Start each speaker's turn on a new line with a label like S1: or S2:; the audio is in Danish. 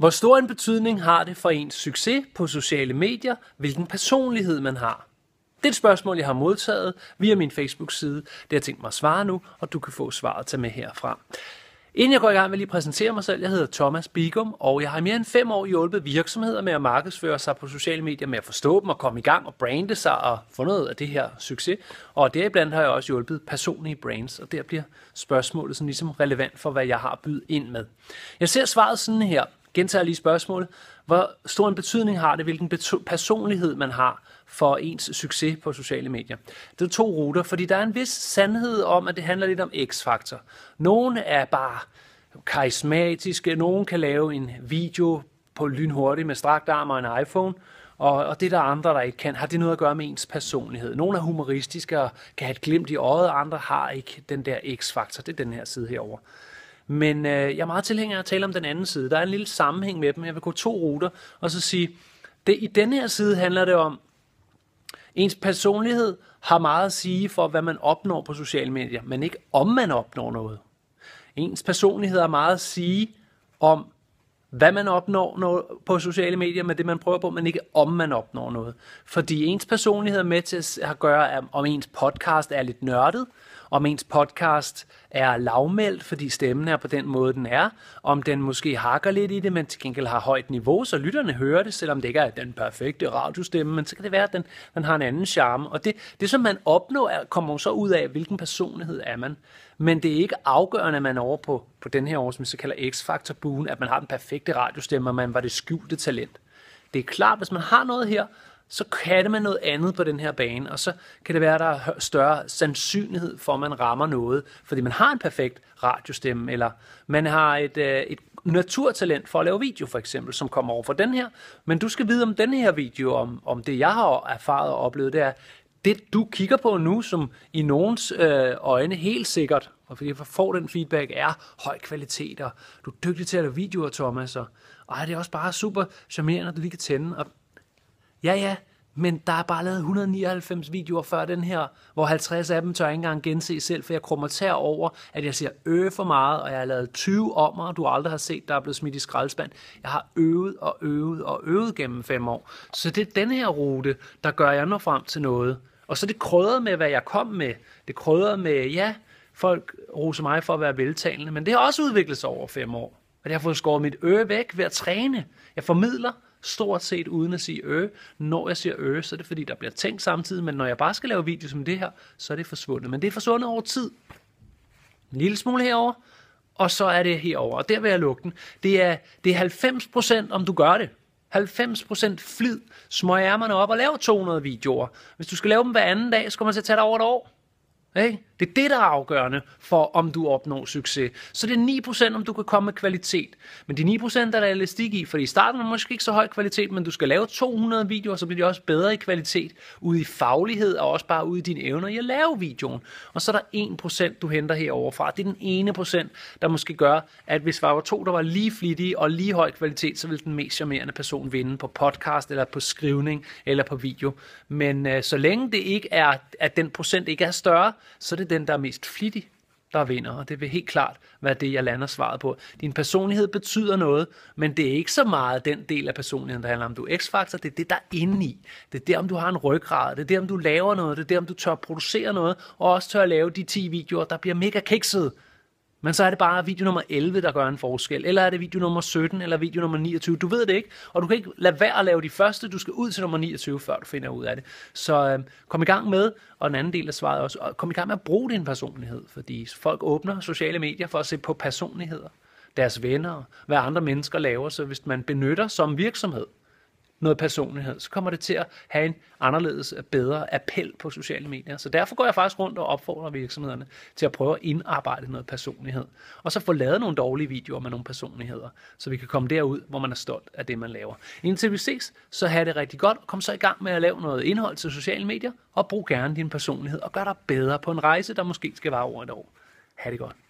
S1: Hvor stor en betydning har det for ens succes på sociale medier, hvilken personlighed man har? Det er et spørgsmål, jeg har modtaget via min Facebook-side. Det har jeg tænkt mig at svare nu, og du kan få svaret til med herfra. Inden jeg går i gang med lige præsentere mig selv, jeg hedder Thomas Bigum, og jeg har mere end fem år hjulpet virksomheder med at markedsføre sig på sociale medier, med at forstå dem og komme i gang og brande sig og få noget af det her succes. Og deriblandt har jeg også hjulpet personlige brands, og der bliver spørgsmålet sådan ligesom relevant for, hvad jeg har at byde ind med. Jeg ser svaret sådan her gentager lige spørgsmålet. Hvor stor en betydning har det, hvilken personlighed man har for ens succes på sociale medier? Det er to ruter, fordi der er en vis sandhed om, at det handler lidt om x-faktor. Nogle er bare karismatiske, nogen kan lave en video på lynhurtigt med strakt arm og en iPhone, og, og det der andre, der ikke kan, har det noget at gøre med ens personlighed. Nogle er humoristiske og kan have et glimt i øjet, og andre har ikke den der x-faktor. Det er den her side herover. Men øh, jeg er meget tilhænger af at tale om den anden side. Der er en lille sammenhæng med dem. Jeg vil gå to ruter og så sige, det, i denne her side handler det om, ens personlighed har meget at sige for, hvad man opnår på sociale medier, men ikke om man opnår noget. Ens personlighed har meget at sige om, hvad man opnår på sociale medier med det, man prøver på, men ikke om man opnår noget. Fordi ens personlighed er med til at gøre, om ens podcast er lidt nørdet, om ens podcast er lavmældt, fordi stemmen er på den måde, den er, om den måske hakker lidt i det, men til gengæld har højt niveau, så lytterne hører det, selvom det ikke er den perfekte radiostemme, men så kan det være, at den, den har en anden charme. Og det, det som man opnår, er, kommer så ud af, hvilken personlighed er man. Men det er ikke afgørende, at man er over på, på den her år, som vi så kalder X-Factor-buen, at man har den perfekte radiostemme, og man var det skjulte talent. Det er klart, hvis man har noget her, så kan det man noget andet på den her bane, og så kan det være, at der er større sandsynlighed for, at man rammer noget, fordi man har en perfekt radiostemme, eller man har et, øh, et naturtalent for at lave video, for eksempel, som kommer over for den her. Men du skal vide om den her video, om, om det, jeg har erfaret og oplevet, det er, det du kigger på nu, som i nogens øh, øjne helt sikkert, og fordi jeg får den feedback, er høj kvalitet, og du er dygtig til at lave videoer, Thomas, og ej, det er også bare super charmerende, at du lige kan tænde. Og ja, ja, men der er bare lavet 199 videoer før den her, hvor 50 af dem tør ikke engang gense selv, for jeg krummer tær over, at jeg siger øh for meget, og jeg har lavet 20 ommer, og du aldrig har set, der er blevet smidt i skraldespand. Jeg har øvet og øvet og øvet gennem fem år. Så det er den her rute, der gør, at jeg når frem til noget. Og så det krydret med, hvad jeg kom med. Det krydret med, ja, folk roser mig for at være veltalende, men det har også udviklet sig over fem år. Og jeg har fået skåret mit øre væk ved at træne. Jeg formidler, stort set uden at sige øh. Når jeg siger øh, så er det fordi, der bliver tænkt samtidig, men når jeg bare skal lave video som det her, så er det forsvundet. Men det er forsvundet over tid. En lille smule herover, og så er det herover. Og der vil jeg lukke den. Det er, det er 90% om du gør det. 90% flid, smøg ærmerne op og lav 200 videoer. Hvis du skal lave dem hver anden dag, så kommer man til at tage dig over et år. Ikke? Det er det, der er afgørende for, om du opnår succes. Så det er 9%, om du kan komme med kvalitet. Men de 9% er der elastik i, for i starten er måske ikke så høj kvalitet, men du skal lave 200 videoer, så bliver de også bedre i kvalitet, ude i faglighed og også bare ude i dine evner i at lave videoen. Og så er der 1%, du henter herovre fra. Det er den ene procent, der måske gør, at hvis der var to, der var lige flittige og lige høj kvalitet, så ville den mest charmerende person vinde på podcast, eller på skrivning, eller på video. Men øh, så længe det ikke er, at den procent ikke er større, så er det den, der er mest flittig, der vinder, og det vil helt klart være det, jeg lander svaret på. Din personlighed betyder noget, men det er ikke så meget den del af personligheden, der handler om, du er x-faktor, det er det, der er inde i. Det er der, om du har en ryggrad, det er der, om du laver noget, det er der, om du tør producere noget, og også tør lave de 10 videoer, der bliver mega kikset. Men så er det bare video nummer 11, der gør en forskel. Eller er det video nummer 17, eller video nummer 29. Du ved det ikke, og du kan ikke lade være at lave de første. Du skal ud til nummer 29, før du finder ud af det. Så øh, kom i gang med, og den anden del af svaret også, og kom i gang med at bruge din personlighed. Fordi folk åbner sociale medier for at se på personligheder, deres venner, hvad andre mennesker laver. Så hvis man benytter som virksomhed, noget personlighed, så kommer det til at have en anderledes øh, bedre appel på sociale medier. Så derfor går jeg faktisk rundt og opfordrer virksomhederne til at prøve at indarbejde noget personlighed. Og så få lavet nogle dårlige videoer med nogle personligheder, så vi kan komme derud, hvor man er stolt af det, man laver. Indtil vi ses, så have det rigtig godt, og kom så i gang med at lave noget indhold til sociale medier, og brug gerne din personlighed, og gør dig bedre på en rejse, der måske skal vare over et år. Ha' det godt.